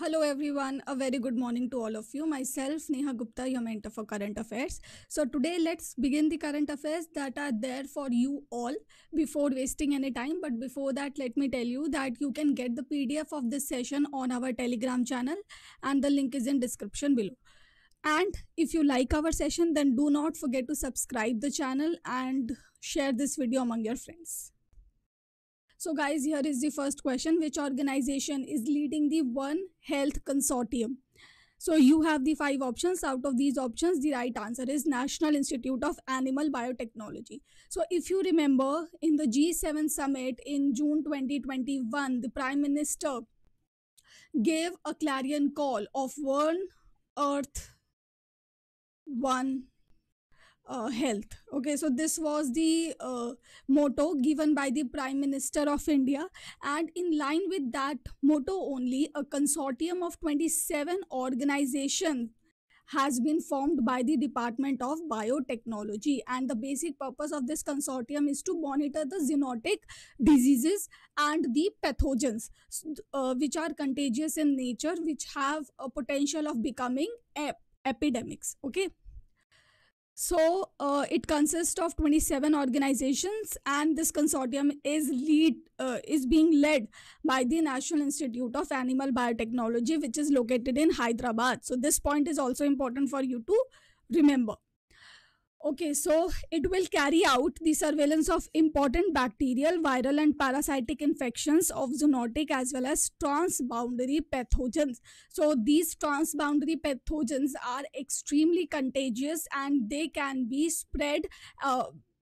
Hello everyone, a very good morning to all of you. Myself, Neha Gupta, your mentor for current affairs. So today let's begin the current affairs that are there for you all before wasting any time. But before that, let me tell you that you can get the PDF of this session on our Telegram channel and the link is in description below. And if you like our session, then do not forget to subscribe the channel and share this video among your friends. So guys, here is the first question. Which organization is leading the One Health Consortium? So you have the five options. Out of these options, the right answer is National Institute of Animal Biotechnology. So if you remember in the G7 summit in June 2021, the Prime Minister gave a clarion call of one earth, one uh, health. Okay, so this was the uh, motto given by the Prime Minister of India, and in line with that motto only, a consortium of 27 organizations has been formed by the Department of Biotechnology, and the basic purpose of this consortium is to monitor the zoonotic diseases and the pathogens uh, which are contagious in nature, which have a potential of becoming ep- epidemics. Okay. So uh, it consists of 27 organizations, and this consortium is lead uh, is being led by the National Institute of Animal Biotechnology, which is located in Hyderabad. So this point is also important for you to remember. Okay, so it will carry out the surveillance of important bacterial, viral and parasitic infections of zoonotic as well as transboundary pathogens. So these transboundary pathogens are extremely contagious and they can be spread uh,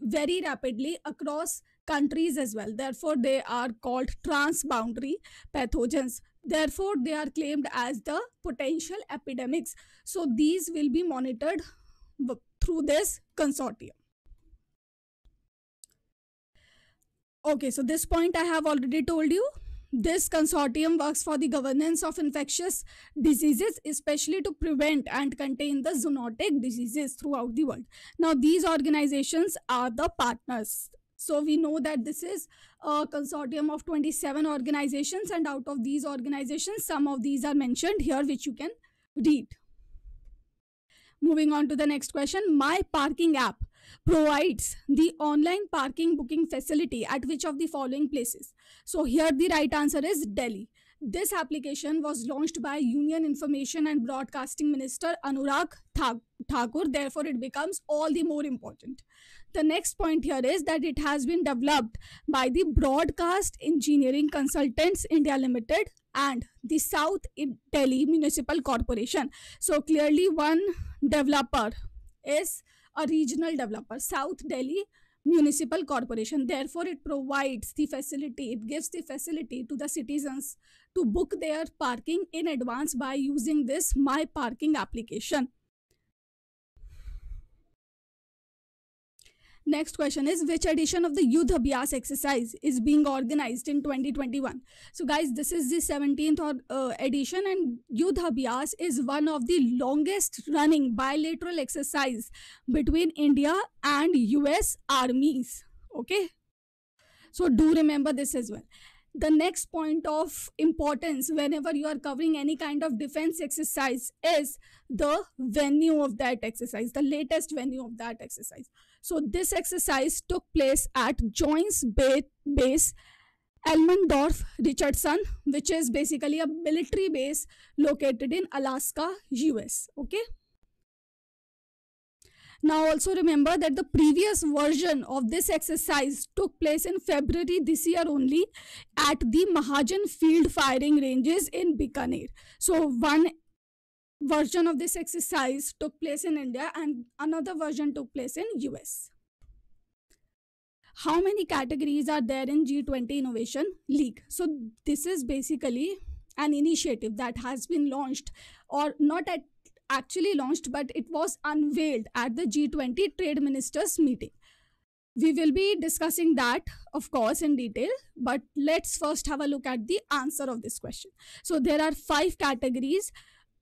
very rapidly across countries as well. Therefore, they are called transboundary pathogens. Therefore, they are claimed as the potential epidemics. So these will be monitored through this consortium. Okay, so this point I have already told you. This consortium works for the governance of infectious diseases, especially to prevent and contain the zoonotic diseases throughout the world. Now, these organizations are the partners. So we know that this is a consortium of 27 organizations and out of these organizations, some of these are mentioned here, which you can read. Moving on to the next question. My parking app provides the online parking booking facility at which of the following places? So here the right answer is Delhi. This application was launched by Union Information and Broadcasting Minister Anurag Thakur. Therefore, it becomes all the more important. The next point here is that it has been developed by the Broadcast Engineering Consultants India Limited and the South Delhi Municipal Corporation. So clearly one developer is a regional developer, South Delhi Municipal Corporation. Therefore, it provides the facility, it gives the facility to the citizens to book their parking in advance by using this My Parking application. Next question is which edition of the Youth Abhyas exercise is being organized in 2021? So guys, this is the 17th or, uh, edition and Youth Abhyas is one of the longest running bilateral exercise between India and US armies. Okay. So do remember this as well the next point of importance whenever you are covering any kind of defense exercise is the venue of that exercise, the latest venue of that exercise. So this exercise took place at Joints Base, Elmendorf Richardson, which is basically a military base located in Alaska, US. Okay. Now also remember that the previous version of this exercise took place in February this year only at the Mahajan field firing ranges in Bikaner. So one version of this exercise took place in India and another version took place in US. How many categories are there in G20 Innovation League? So this is basically an initiative that has been launched or not at actually launched, but it was unveiled at the G20 Trade Ministers meeting. We will be discussing that, of course, in detail, but let's first have a look at the answer of this question. So there are five categories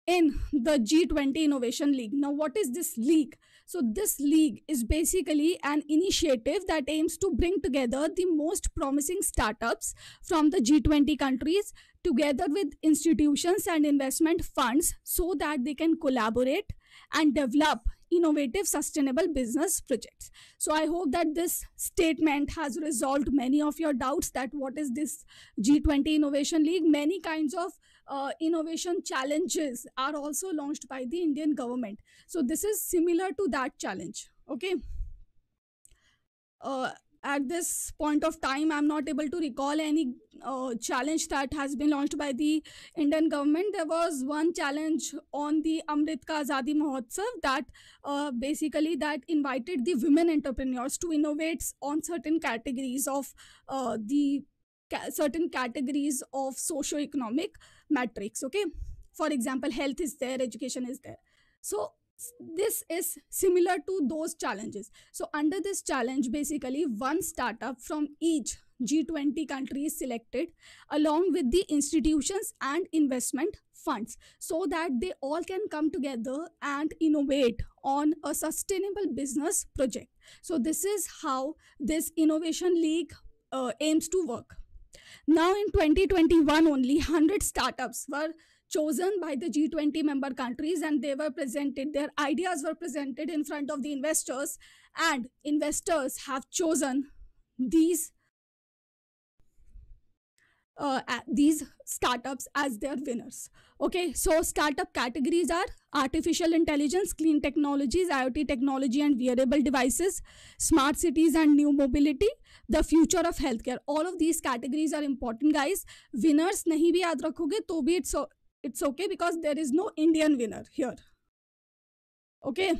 in the G20 Innovation League. Now, what is this league? So, this league is basically an initiative that aims to bring together the most promising startups from the G20 countries together with institutions and investment funds so that they can collaborate and develop innovative sustainable business projects so i hope that this statement has resolved many of your doubts that what is this g20 innovation league many kinds of uh, innovation challenges are also launched by the Indian government. So this is similar to that challenge. Okay. Uh, at this point of time, I'm not able to recall any uh, challenge that has been launched by the Indian government. There was one challenge on the Amrit Ka Azadi Mahotsav that uh, basically that invited the women entrepreneurs to innovate on certain categories of uh, the ca- certain categories of socio-economic metrics okay for example health is there education is there so this is similar to those challenges so under this challenge basically one startup from each G20 country is selected along with the institutions and investment funds so that they all can come together and innovate on a sustainable business project. So, this is how this Innovation League uh, aims to work. Now, in 2021, only 100 startups were chosen by the G20 member countries and they were presented, their ideas were presented in front of the investors, and investors have chosen these uh, these startups as their winners. Okay, so startup categories are artificial intelligence, clean technologies, IoT technology and wearable devices, smart cities and new mobility, the future of healthcare. All of these categories are important, guys. Winners nahi bhi yaad rakhoge, to bhi it's, it's okay because there is no Indian winner here. Okay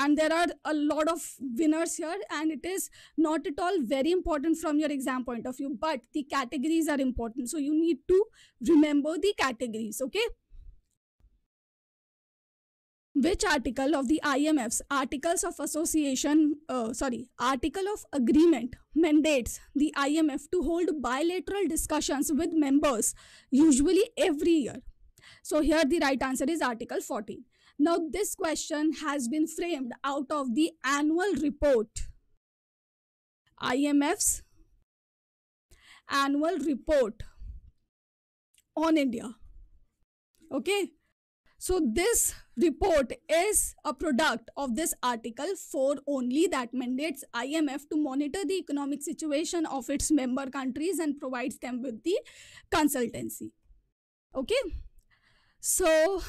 and there are a lot of winners here and it is not at all very important from your exam point of view but the categories are important so you need to remember the categories okay which article of the IMF's articles of association, uh, sorry, article of agreement mandates the IMF to hold bilateral discussions with members usually every year. So here the right answer is article 14. Now, this question has been framed out of the annual report, IMF's annual report on India. Okay. So this report is a product of this article 4 only that mandates IMF to monitor the economic situation of its member countries and provides them with the consultancy. Okay. So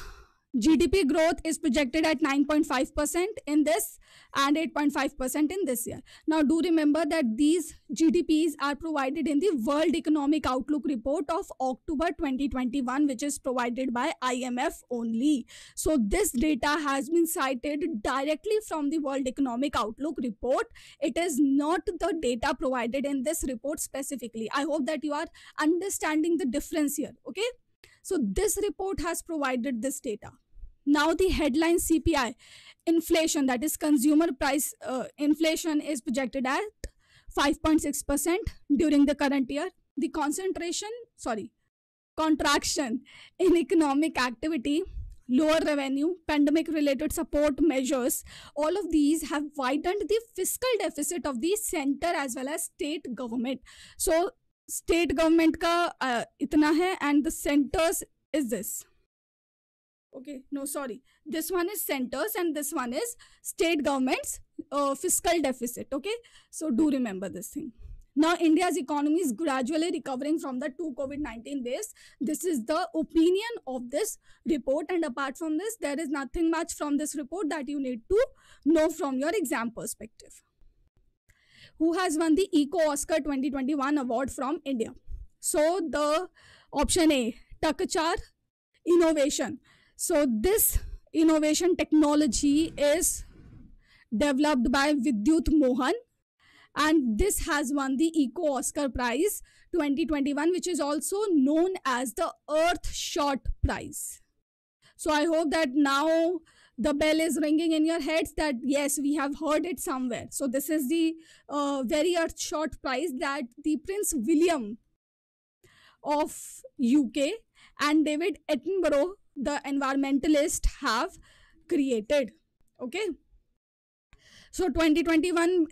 GDP growth is projected at 9.5% in this and 8.5% in this year. Now, do remember that these GDPs are provided in the World Economic Outlook report of October 2021, which is provided by IMF only. So, this data has been cited directly from the World Economic Outlook report. It is not the data provided in this report specifically. I hope that you are understanding the difference here. Okay. So this report has provided this data. Now the headline CPI inflation, that is consumer price uh, inflation is projected at 5.6% during the current year. The concentration, sorry, contraction in economic activity lower revenue, pandemic related support measures, all of these have widened the fiscal deficit of the center as well as state government. So, state government का uh, इतना है and the centre's is this okay no sorry this one is centre's and this one is state government's fiscal deficit okay so do remember this thing now India's economy is gradually recovering from the two COVID nineteen days this is the opinion of this report and apart from this there is nothing much from this report that you need to know from your exam perspective who has won the Eco Oscar 2021 award from India. So the option A, Takachar innovation. So this innovation technology is developed by Vidyut Mohan and this has won the Eco Oscar Prize 2021 which is also known as the Earth Shot Prize. So I hope that now the bell is ringing in your heads that yes we have heard it somewhere so this is the uh, very earth short prize that the prince william of uk and david attenborough the environmentalist have created okay so 2021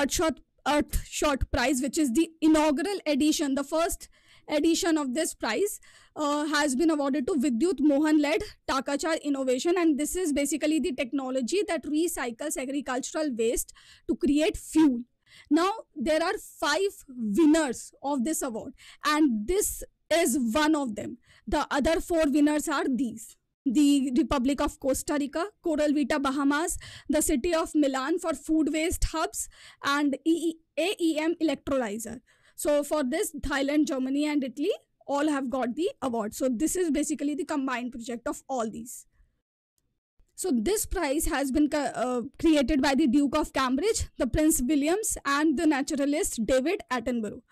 earth short earth short prize which is the inaugural edition the first edition of this prize uh, has been awarded to Vidyut Mohan led Takachar Innovation. And this is basically the technology that recycles agricultural waste to create fuel. Now, there are five winners of this award, and this is one of them. The other four winners are these the Republic of Costa Rica, Coral Vita Bahamas, the city of Milan for food waste hubs, and AEM electrolyzer. So for this, Thailand, Germany, and Italy all have got the award. So this is basically the combined project of all these. So this prize has been uh, created by the Duke of Cambridge, the Prince Williams, and the naturalist David Attenborough.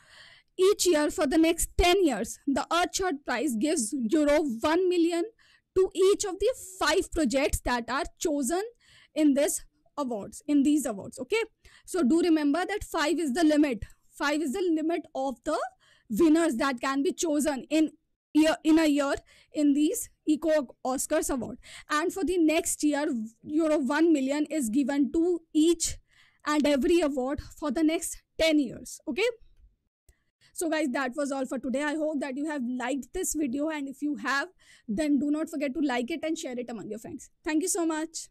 Each year for the next 10 years, the Earthshot Prize gives Euro 1 million to each of the five projects that are chosen in this awards in these awards okay so do remember that 5 is the limit 5 is the limit of the winners that can be chosen in year in a year in these eco oscars award and for the next year euro 1 million is given to each and every award for the next 10 years okay so guys that was all for today i hope that you have liked this video and if you have then do not forget to like it and share it among your friends thank you so much